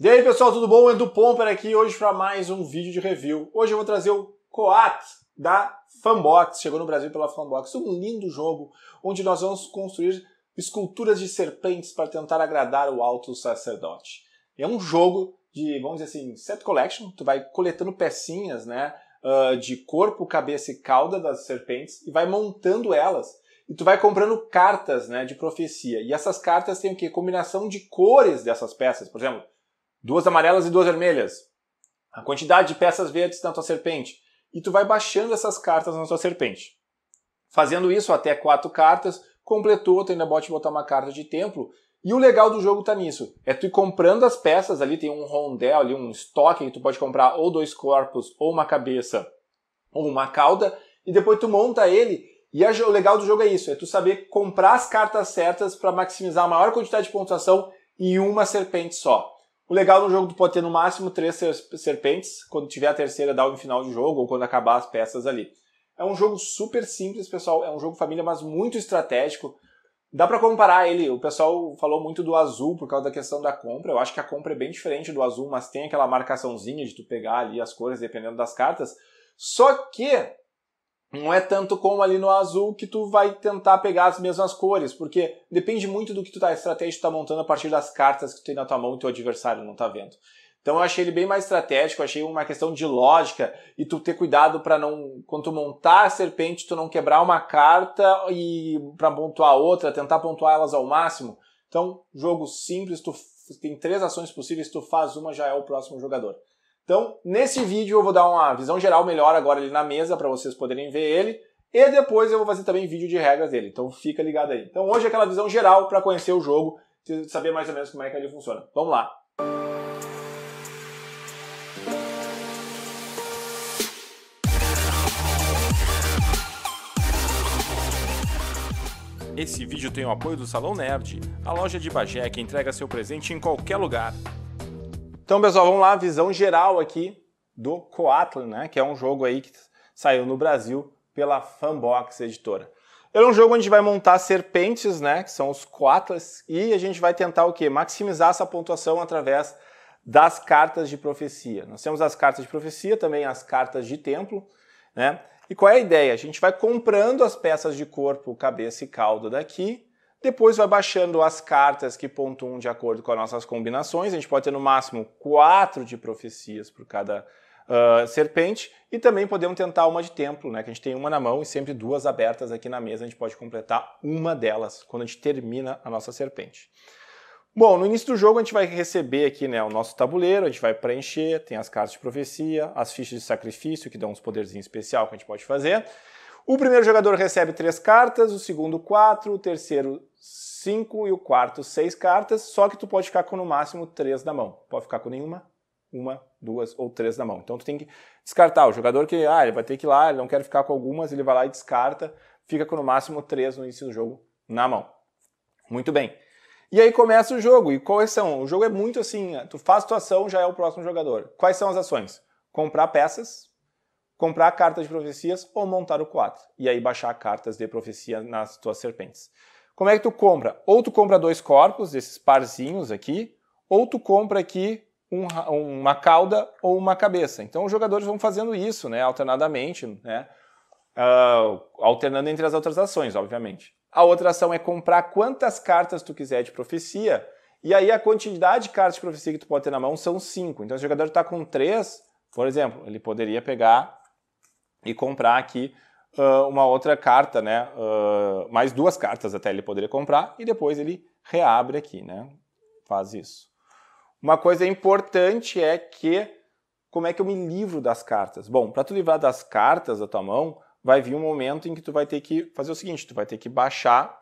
E aí pessoal, tudo bom? Edu Pomper aqui hoje para mais um vídeo de review. Hoje eu vou trazer o Coat da Fanbox, chegou no Brasil pela Fanbox, um lindo jogo onde nós vamos construir esculturas de serpentes para tentar agradar o alto sacerdote. É um jogo de, vamos dizer assim, set collection, tu vai coletando pecinhas, né, ah, de corpo, cabeça e cauda das serpentes e vai montando elas e tu vai comprando cartas, né, de profecia. E essas cartas têm o quê? Combinação de cores dessas peças. Por exemplo, duas amarelas e duas vermelhas, a quantidade de peças verdes na tua serpente, e tu vai baixando essas cartas na tua serpente. Fazendo isso até quatro cartas, completou, tu ainda pode botar uma carta de templo, e o legal do jogo tá nisso, é tu ir comprando as peças ali, tem um rondel ali, um estoque que tu pode comprar ou dois corpos, ou uma cabeça, ou uma cauda, e depois tu monta ele, e a, o legal do jogo é isso, é tu saber comprar as cartas certas para maximizar a maior quantidade de pontuação em uma serpente só. O legal no jogo, tu pode ter no máximo três serpentes, quando tiver a terceira dá o final de jogo, ou quando acabar as peças ali. É um jogo super simples, pessoal, é um jogo família, mas muito estratégico. Dá para comparar ele, o pessoal falou muito do azul por causa da questão da compra, eu acho que a compra é bem diferente do azul, mas tem aquela marcaçãozinha de tu pegar ali as cores dependendo das cartas. Só que não é tanto como ali no azul que tu vai tentar pegar as mesmas cores, porque depende muito do que tu tá, a estratégia que tu tá montando a partir das cartas que tu tem na tua mão e teu adversário não tá vendo. Então eu achei ele bem mais estratégico, achei uma questão de lógica e tu ter cuidado para não, quando tu montar a serpente, tu não quebrar uma carta e para pontuar outra, tentar pontuar elas ao máximo. Então, jogo simples, tu tem três ações possíveis, tu faz uma já é o próximo jogador. Então, nesse vídeo eu vou dar uma visão geral melhor agora ali na mesa para vocês poderem ver ele. E depois eu vou fazer também vídeo de regras dele, então fica ligado aí. Então hoje é aquela visão geral para conhecer o jogo, saber mais ou menos como é que ele funciona. Vamos lá! Esse vídeo tem o apoio do Salão Nerd, a loja de Bagé que entrega seu presente em qualquer lugar. Então, pessoal, vamos lá, visão geral aqui do Coatlan, né? Que é um jogo aí que saiu no Brasil pela Fanbox Editora. Ele é um jogo onde a gente vai montar serpentes, né? Que são os coatlas, e a gente vai tentar o quê? Maximizar essa pontuação através das cartas de profecia. Nós temos as cartas de profecia, também as cartas de templo, né? E qual é a ideia? A gente vai comprando as peças de corpo, cabeça e cauda daqui depois vai baixando as cartas que pontuam de acordo com as nossas combinações. A gente pode ter no máximo quatro de profecias por cada uh, serpente. E também podemos tentar uma de templo, né? Que a gente tem uma na mão e sempre duas abertas aqui na mesa. A gente pode completar uma delas quando a gente termina a nossa serpente. Bom, no início do jogo a gente vai receber aqui né, o nosso tabuleiro, a gente vai preencher, tem as cartas de profecia, as fichas de sacrifício, que dão uns poderzinhos especial que a gente pode fazer. O primeiro jogador recebe três cartas, o segundo quatro, o terceiro 5 e o quarto, 6 cartas, só que tu pode ficar com no máximo 3 na mão. Pode ficar com nenhuma, uma, duas ou três na mão. Então tu tem que descartar. O jogador que, ah, ele vai ter que ir lá, ele não quer ficar com algumas, ele vai lá e descarta, fica com no máximo três no início do jogo na mão. Muito bem. E aí começa o jogo. E quais são? O jogo é muito assim, ah, tu faz tua ação, já é o próximo jogador. Quais são as ações? Comprar peças, comprar cartas de profecias ou montar o 4. E aí baixar cartas de profecia nas tuas serpentes. Como é que tu compra? Ou tu compra dois corpos, desses parzinhos aqui, ou tu compra aqui um, uma cauda ou uma cabeça. Então os jogadores vão fazendo isso, né, alternadamente, né, uh, alternando entre as outras ações, obviamente. A outra ação é comprar quantas cartas tu quiser de profecia, e aí a quantidade de cartas de profecia que tu pode ter na mão são cinco. Então se o jogador está com três, por exemplo, ele poderia pegar e comprar aqui uh, uma outra carta, né? Uh, mais duas cartas até ele poderia comprar e depois ele reabre aqui, né? Faz isso. Uma coisa importante é que como é que eu me livro das cartas? Bom, para tu livrar das cartas da tua mão, vai vir um momento em que tu vai ter que fazer o seguinte, tu vai ter que baixar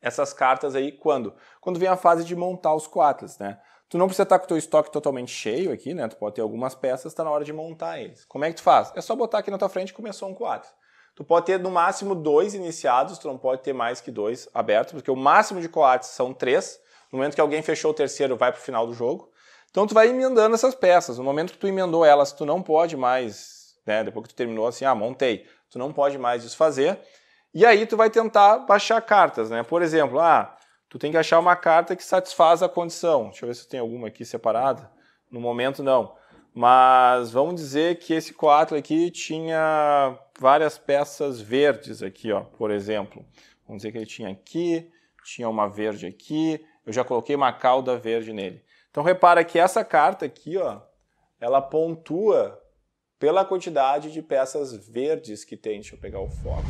essas cartas aí quando? Quando vem a fase de montar os quatlas, né? Tu não precisa estar com o teu estoque totalmente cheio aqui, né? Tu pode ter algumas peças, está na hora de montar eles. Como é que tu faz? É só botar aqui na tua frente e começou um quadro. Tu pode ter no máximo dois iniciados, tu não pode ter mais que dois abertos, porque o máximo de coates são três. No momento que alguém fechou o terceiro, vai para o final do jogo. Então tu vai emendando essas peças. No momento que tu emendou elas, tu não pode mais, né? Depois que tu terminou assim, ah, montei. Tu não pode mais desfazer. E aí tu vai tentar baixar cartas, né? Por exemplo, ah, Tu tem que achar uma carta que satisfaz a condição. Deixa eu ver se tem alguma aqui separada. No momento, não. Mas vamos dizer que esse 4 aqui tinha várias peças verdes aqui, ó, por exemplo. Vamos dizer que ele tinha aqui, tinha uma verde aqui. Eu já coloquei uma cauda verde nele. Então repara que essa carta aqui, ó, ela pontua pela quantidade de peças verdes que tem. Deixa eu pegar o foco.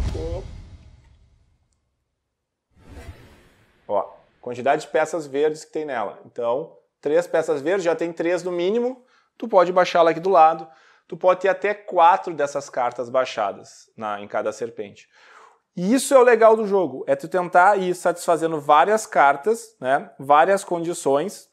Ó, quantidade de peças verdes que tem nela. Então, três peças verdes, já tem três no mínimo, tu pode baixá-la aqui do lado. Tu pode ter até quatro dessas cartas baixadas na, em cada serpente. E isso é o legal do jogo, é tu tentar ir satisfazendo várias cartas, né, várias condições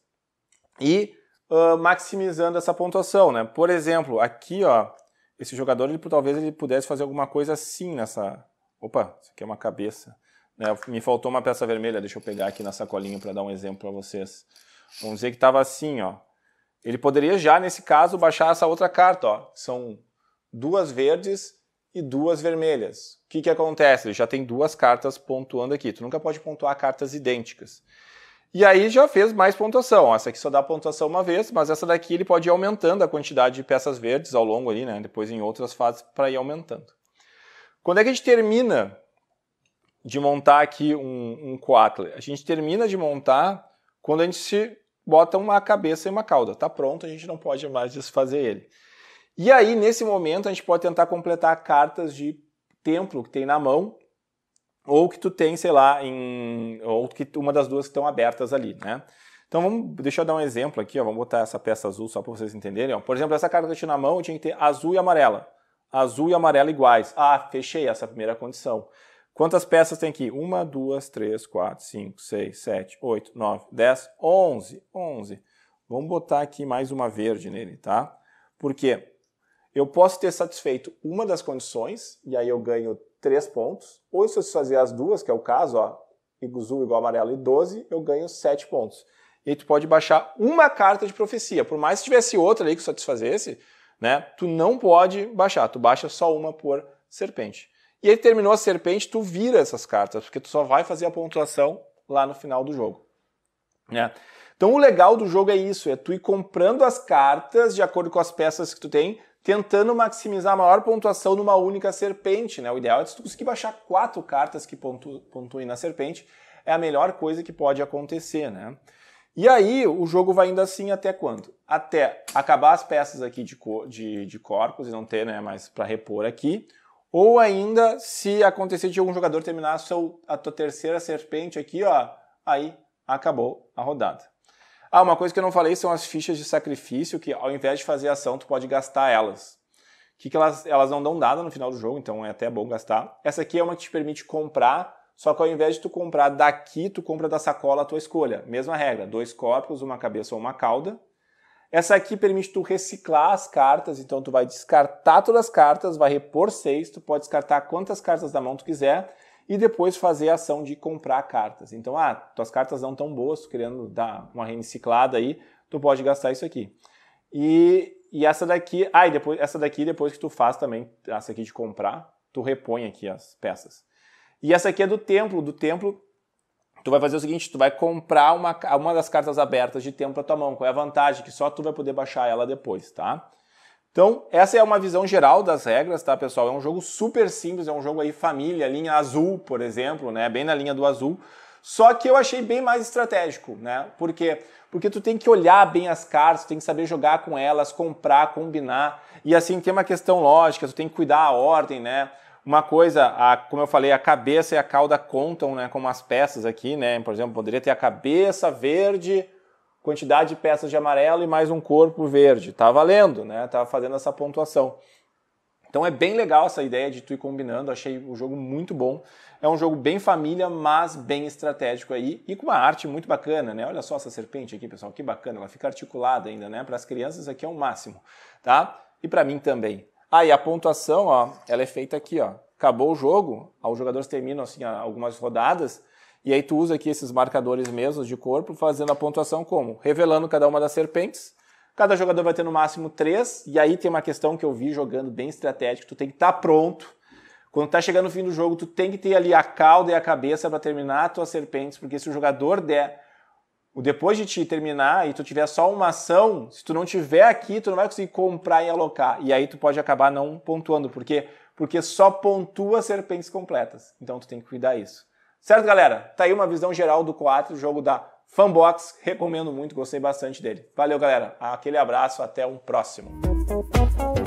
e uh, maximizando essa pontuação, né? Por exemplo, aqui, ó, esse jogador ele talvez ele pudesse fazer alguma coisa assim nessa. Opa, isso aqui é uma cabeça. Né, me faltou uma peça vermelha, deixa eu pegar aqui na sacolinha para dar um exemplo para vocês. Vamos dizer que estava assim, ó. Ele poderia já, nesse caso, baixar essa outra carta, ó. São duas verdes e duas vermelhas. O que, que acontece? Ele já tem duas cartas pontuando aqui. Tu nunca pode pontuar cartas idênticas. E aí já fez mais pontuação. Essa aqui só dá pontuação uma vez, mas essa daqui ele pode ir aumentando a quantidade de peças verdes ao longo ali, né? Depois em outras fases para ir aumentando. Quando é que a gente termina de montar aqui um, um A gente termina de montar quando a gente se bota uma cabeça e uma cauda. Está pronto, a gente não pode mais desfazer ele. E aí, nesse momento, a gente pode tentar completar cartas de templo que tem na mão ou que tu tem, sei lá, em ou que uma das duas que estão abertas ali, né? Então vamos, deixa eu dar um exemplo aqui, ó, vamos botar essa peça azul só para vocês entenderem. Ó. Por exemplo, essa carta que eu tinha na mão, eu tinha que ter azul e amarela. Azul e amarela iguais. Ah, fechei essa primeira condição. Quantas peças tem aqui? 1, 2, 3, 4, 5, 6, 7, 8, 9, 10, 11. 11. Vamos botar aqui mais uma verde nele, tá? Porque eu posso ter satisfeito uma das condições, e aí eu ganho 3 pontos. Ou se eu satisfazer as duas, que é o caso, ó, azul igual amarelo e 12, eu ganho 7 pontos. E tu pode baixar uma carta de profecia. Por mais que tivesse outra ali que satisfazesse, né? Tu não pode baixar, tu baixa só uma por serpente. E aí terminou a serpente, tu vira essas cartas, porque tu só vai fazer a pontuação lá no final do jogo. Né? Então o legal do jogo é isso, é tu ir comprando as cartas de acordo com as peças que tu tem, tentando maximizar a maior pontuação numa única serpente. Né? O ideal é tu conseguir baixar quatro cartas que pontu pontuem na serpente, é a melhor coisa que pode acontecer. Né? E aí o jogo vai indo assim até quando? Até acabar as peças aqui de, co de, de corpos e não ter né, mais para repor aqui. Ou ainda, se acontecer de algum jogador terminar a, sua, a tua terceira serpente aqui, ó, aí acabou a rodada. Ah, uma coisa que eu não falei são as fichas de sacrifício, que ao invés de fazer ação, tu pode gastar elas. Que, que elas, elas não dão nada no final do jogo, então é até bom gastar. Essa aqui é uma que te permite comprar, só que ao invés de tu comprar daqui, tu compra da sacola a tua escolha. Mesma regra, dois corpos, uma cabeça ou uma cauda. Essa aqui permite tu reciclar as cartas, então tu vai descartar todas as cartas, vai repor seis, tu pode descartar quantas cartas da mão tu quiser e depois fazer a ação de comprar cartas. Então, ah, tuas cartas não tão boas, tu querendo dar uma reciclada aí, tu pode gastar isso aqui. E, e essa daqui, ah, e depois, essa daqui depois que tu faz também, essa aqui de comprar, tu repõe aqui as peças. E essa aqui é do templo, do templo tu vai fazer o seguinte, tu vai comprar uma, uma das cartas abertas de tempo para tua mão. Qual é a vantagem? Que só tu vai poder baixar ela depois, tá? Então, essa é uma visão geral das regras, tá, pessoal? É um jogo super simples, é um jogo aí família, linha azul, por exemplo, né? Bem na linha do azul. Só que eu achei bem mais estratégico, né? Por quê? Porque tu tem que olhar bem as cartas, tu tem que saber jogar com elas, comprar, combinar. E assim, tem uma questão lógica, tu tem que cuidar a ordem, né? Uma coisa, a, como eu falei, a cabeça e a cauda contam né, como as peças aqui, né? Por exemplo, poderia ter a cabeça verde, quantidade de peças de amarelo e mais um corpo verde. Tá valendo, né? Tá fazendo essa pontuação. Então é bem legal essa ideia de tu ir combinando, achei o jogo muito bom. É um jogo bem família, mas bem estratégico aí e com uma arte muito bacana, né? Olha só essa serpente aqui, pessoal, que bacana, ela fica articulada ainda, né? Para as crianças aqui é o um máximo, tá? E para mim também. Ah, e a pontuação, ó, ela é feita aqui, ó. Acabou o jogo, os jogadores terminam assim algumas rodadas, e aí tu usa aqui esses marcadores mesmos de corpo, fazendo a pontuação como? Revelando cada uma das serpentes. Cada jogador vai ter no máximo três, e aí tem uma questão que eu vi jogando bem estratégico, tu tem que estar tá pronto. Quando tá chegando o fim do jogo, tu tem que ter ali a cauda e a cabeça para terminar as tuas serpentes, porque se o jogador der depois de te terminar e tu tiver só uma ação, se tu não tiver aqui, tu não vai conseguir comprar e alocar. E aí tu pode acabar não pontuando. Por quê? Porque só pontua serpentes completas. Então tu tem que cuidar isso. Certo, galera? Tá aí uma visão geral do 4, jogo da Fanbox. Recomendo muito, gostei bastante dele. Valeu, galera. Aquele abraço, até um próximo.